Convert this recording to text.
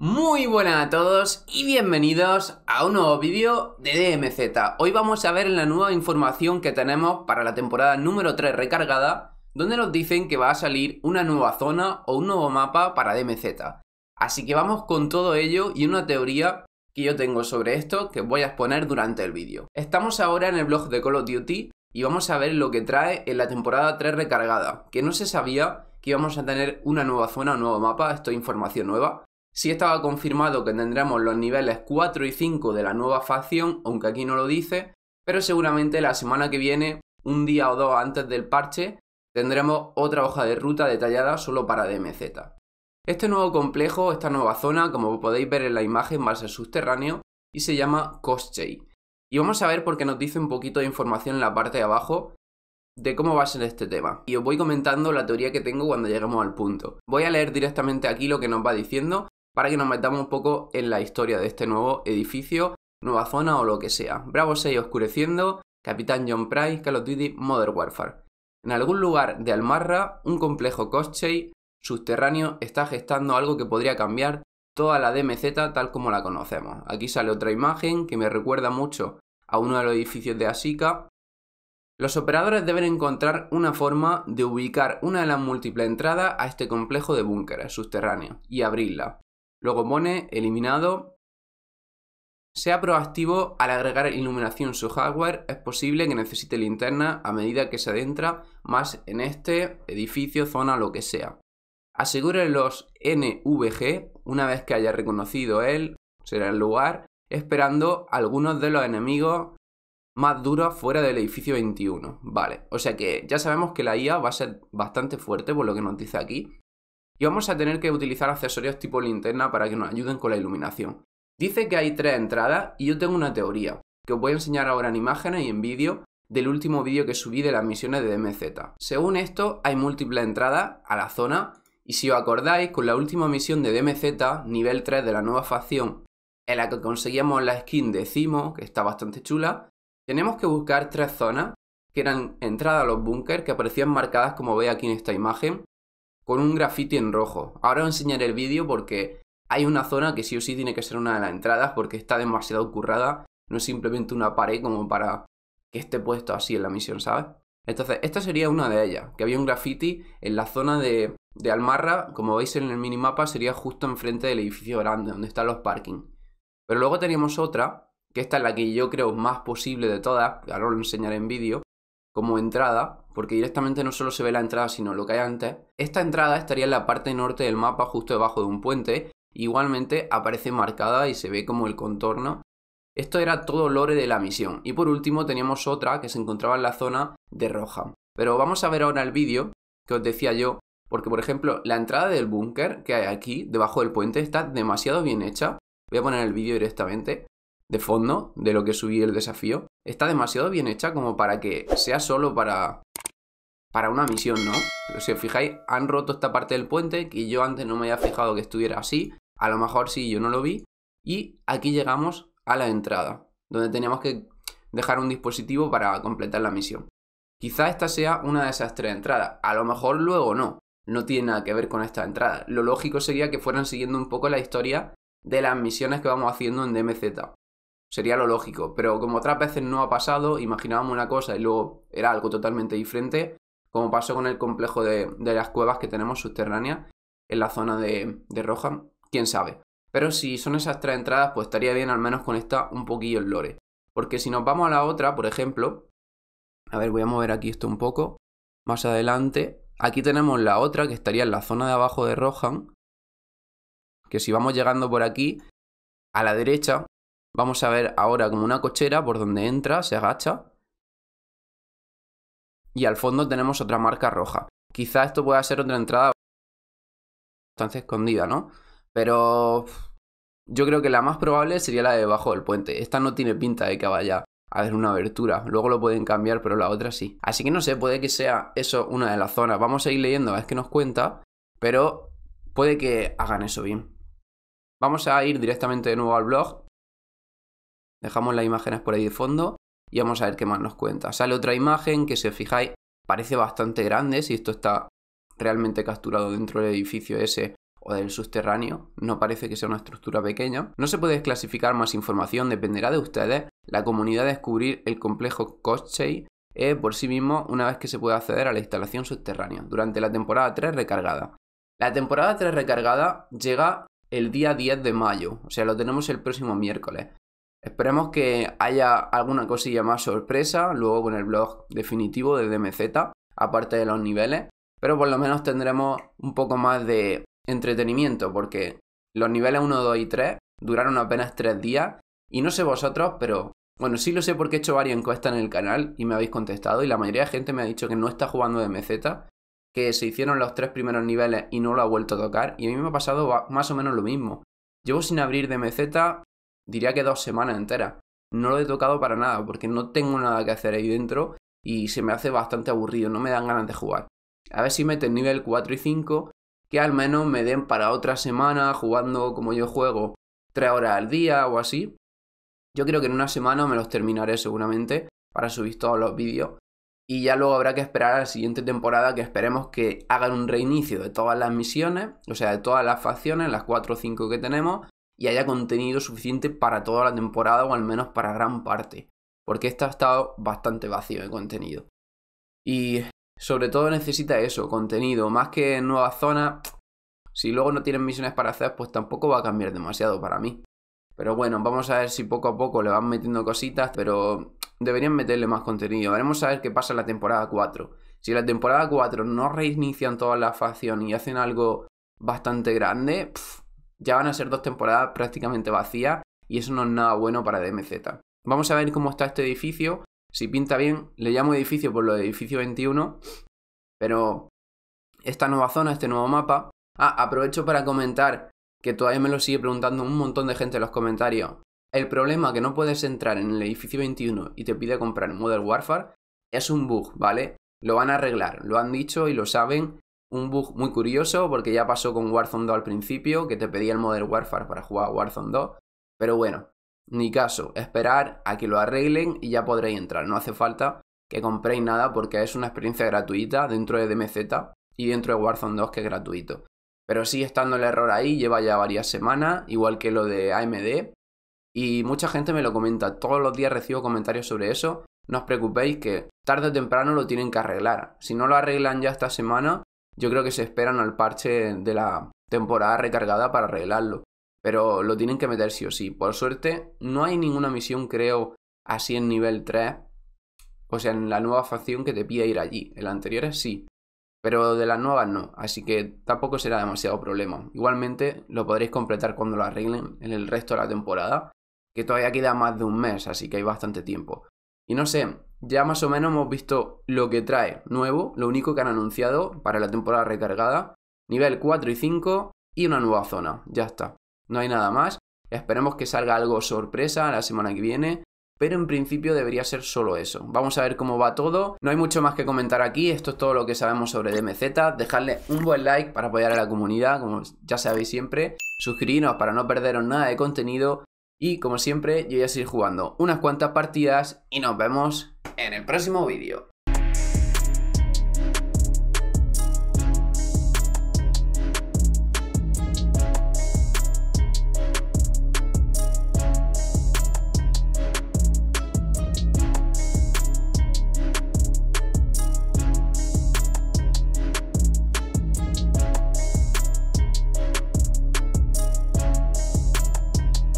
Muy buenas a todos y bienvenidos a un nuevo vídeo de DMZ. Hoy vamos a ver la nueva información que tenemos para la temporada número 3 recargada, donde nos dicen que va a salir una nueva zona o un nuevo mapa para DMZ. Así que vamos con todo ello y una teoría que yo tengo sobre esto que voy a exponer durante el vídeo. Estamos ahora en el blog de Call of Duty y vamos a ver lo que trae en la temporada 3 recargada, que no se sabía que íbamos a tener una nueva zona, un nuevo mapa, esto es información nueva. Sí estaba confirmado que tendremos los niveles 4 y 5 de la nueva facción, aunque aquí no lo dice, pero seguramente la semana que viene, un día o dos antes del parche, tendremos otra hoja de ruta detallada solo para DMZ. Este nuevo complejo, esta nueva zona, como podéis ver en la imagen, va a ser subterráneo y se llama Koschei. Y vamos a ver porque nos dice un poquito de información en la parte de abajo, de cómo va a ser este tema. Y os voy comentando la teoría que tengo cuando lleguemos al punto. Voy a leer directamente aquí lo que nos va diciendo para que nos metamos un poco en la historia de este nuevo edificio, nueva zona o lo que sea. Bravo 6 oscureciendo, Capitán John Price, Call of Duty, Modern Warfare. En algún lugar de Almarra, un complejo coschei subterráneo está gestando algo que podría cambiar toda la DMZ tal como la conocemos. Aquí sale otra imagen que me recuerda mucho a uno de los edificios de Asica. Los operadores deben encontrar una forma de ubicar una de las múltiples entradas a este complejo de búnkeres subterráneos y abrirla. Luego pone eliminado. Sea proactivo al agregar iluminación su hardware. Es posible que necesite linterna a medida que se adentra más en este edificio, zona, lo que sea. Asegure los NVG una vez que haya reconocido él, será el lugar, esperando algunos de los enemigos más duros fuera del edificio 21. Vale, o sea que ya sabemos que la IA va a ser bastante fuerte por lo que nos dice aquí y vamos a tener que utilizar accesorios tipo linterna para que nos ayuden con la iluminación. Dice que hay tres entradas y yo tengo una teoría, que os voy a enseñar ahora en imágenes y en vídeo del último vídeo que subí de las misiones de DMZ. Según esto, hay múltiples entradas a la zona y si os acordáis, con la última misión de DMZ, nivel 3 de la nueva facción, en la que conseguíamos la skin de Cimo, que está bastante chula, tenemos que buscar tres zonas, que eran entradas a los búnkers que aparecían marcadas como veis aquí en esta imagen, con un graffiti en rojo. Ahora os enseñaré el vídeo porque hay una zona que sí o sí tiene que ser una de las entradas porque está demasiado currada. No es simplemente una pared como para que esté puesto así en la misión, ¿sabes? Entonces, esta sería una de ellas, que había un graffiti en la zona de, de Almarra, como veis en el minimapa, sería justo enfrente del edificio grande, donde están los parkings. Pero luego teníamos otra, que esta es la que yo creo más posible de todas, ahora os lo enseñaré en vídeo, como entrada, porque directamente no solo se ve la entrada, sino lo que hay antes. Esta entrada estaría en la parte norte del mapa, justo debajo de un puente. Igualmente aparece marcada y se ve como el contorno. Esto era todo lore de la misión. Y por último teníamos otra que se encontraba en la zona de Roja. Pero vamos a ver ahora el vídeo que os decía yo, porque por ejemplo la entrada del búnker que hay aquí, debajo del puente, está demasiado bien hecha. Voy a poner el vídeo directamente de fondo de lo que subí el desafío, está demasiado bien hecha como para que sea solo para, para una misión, ¿no? Pero si os fijáis, han roto esta parte del puente que yo antes no me había fijado que estuviera así. A lo mejor sí, yo no lo vi. Y aquí llegamos a la entrada, donde teníamos que dejar un dispositivo para completar la misión. Quizá esta sea una de esas tres entradas, a lo mejor luego no, no tiene nada que ver con esta entrada. Lo lógico sería que fueran siguiendo un poco la historia de las misiones que vamos haciendo en DMZ. Sería lo lógico, pero como otras veces no ha pasado, imaginábamos una cosa y luego era algo totalmente diferente, como pasó con el complejo de, las cuevas que tenemos subterráneas en la zona de, de Rohan, quién sabe. Pero si son esas tres entradas, pues estaría bien al menos con esta un poquillo el lore. Porque si nos vamos a la otra, por ejemplo, a ver, voy a mover aquí esto un poco, más adelante, aquí tenemos la otra que estaría en la zona de abajo de Rohan, que si vamos llegando por aquí, a la derecha Vamos a ver ahora como una cochera por donde entra, se agacha. Y al fondo tenemos otra marca roja. Quizá esto pueda ser otra entrada bastante escondida, ¿no? Pero yo creo que la más probable sería la de debajo del puente. Esta no tiene pinta de que vaya a haber una abertura. Luego lo pueden cambiar, pero la otra sí. Así que no sé, puede que sea eso una de las zonas. Vamos a ir leyendo a ver qué nos cuenta, pero puede que hagan eso bien. Vamos a ir directamente de nuevo al blog Dejamos las imágenes por ahí de fondo y vamos a ver qué más nos cuenta. Sale otra imagen que, si os fijáis, parece bastante grande si esto está realmente capturado dentro del edificio ese o del subterráneo. No parece que sea una estructura pequeña. No se puede desclasificar más información, dependerá de ustedes. La comunidad de descubrir el complejo Koschei por sí mismo una vez que se pueda acceder a la instalación subterránea durante la temporada 3 recargada. La temporada 3 recargada llega el día 10 de mayo, o sea, lo tenemos el próximo miércoles. Esperemos que haya alguna cosilla más sorpresa luego con el blog definitivo de DMZ, aparte de los niveles, pero por lo menos tendremos un poco más de entretenimiento, porque los niveles 1, 2 y 3 duraron apenas 3 días, y no sé vosotros, pero bueno, sí lo sé porque he hecho varias encuestas en el canal y me habéis contestado, y la mayoría de gente me ha dicho que no está jugando DMZ, que se hicieron los tres primeros niveles y no lo ha vuelto a tocar, y a mí me ha pasado más o menos lo mismo. Llevo sin abrir DMZ diría que dos semanas enteras. No lo he tocado para nada porque no tengo nada que hacer ahí dentro y se me hace bastante aburrido, no me dan ganas de jugar. A ver si meten nivel 4 y 5, que al menos me den para otra semana jugando como yo juego 3 horas al día o así. Yo creo que en una semana me los terminaré seguramente para subir todos los vídeos. Y ya luego habrá que esperar a la siguiente temporada que esperemos que hagan un reinicio de todas las misiones, o sea, de todas las facciones, las 4 o 5 que tenemos, y haya contenido suficiente para toda la temporada o al menos para gran parte, porque esta ha estado bastante vacío de contenido. Y sobre todo necesita eso, contenido, más que nueva zona, Si luego no tienen misiones para hacer, pues tampoco va a cambiar demasiado para mí. Pero bueno, vamos a ver si poco a poco le van metiendo cositas, pero deberían meterle más contenido. Veremos a ver qué pasa en la temporada 4. Si en la temporada 4 no reinician toda la facción y hacen algo bastante grande, ya van a ser dos temporadas prácticamente vacías y eso no es nada bueno para DMZ. Vamos a ver cómo está este edificio. Si pinta bien, le llamo edificio por lo de edificio 21, pero esta nueva zona, este nuevo mapa. Ah, aprovecho para comentar que todavía me lo sigue preguntando un montón de gente en los comentarios. El problema que no puedes entrar en el edificio 21 y te pide comprar Model Warfare es un bug, ¿vale? Lo van a arreglar, lo han dicho y lo saben un bug muy curioso porque ya pasó con Warzone 2 al principio, que te pedía el Modern Warfare para jugar a Warzone 2. Pero bueno, ni caso, esperar a que lo arreglen y ya podréis entrar. No hace falta que compréis nada porque es una experiencia gratuita dentro de DMZ y dentro de Warzone 2 que es gratuito. Pero sí estando el error ahí, lleva ya varias semanas, igual que lo de AMD. Y mucha gente me lo comenta, todos los días recibo comentarios sobre eso. No os preocupéis que tarde o temprano lo tienen que arreglar. Si no lo arreglan ya esta semana, yo creo que se esperan al parche de la temporada recargada para arreglarlo, pero lo tienen que meter sí o sí. Por suerte, no hay ninguna misión, creo, así en nivel 3, o sea, en la nueva facción que te pida ir allí. En la anterior sí, pero de las nuevas no, así que tampoco será demasiado problema. Igualmente, lo podréis completar cuando lo arreglen en el resto de la temporada, que todavía queda más de un mes, así que hay bastante tiempo. Y no sé, ya más o menos hemos visto lo que trae nuevo, lo único que han anunciado para la temporada recargada, nivel 4 y 5 y una nueva zona, ya está. No hay nada más, esperemos que salga algo sorpresa la semana que viene, pero en principio debería ser solo eso. Vamos a ver cómo va todo, no hay mucho más que comentar aquí, esto es todo lo que sabemos sobre DMZ, dejadle un buen like para apoyar a la comunidad, como ya sabéis siempre, suscribiros para no perderos nada de contenido y como siempre yo voy a seguir jugando unas cuantas partidas y nos vemos en el próximo vídeo.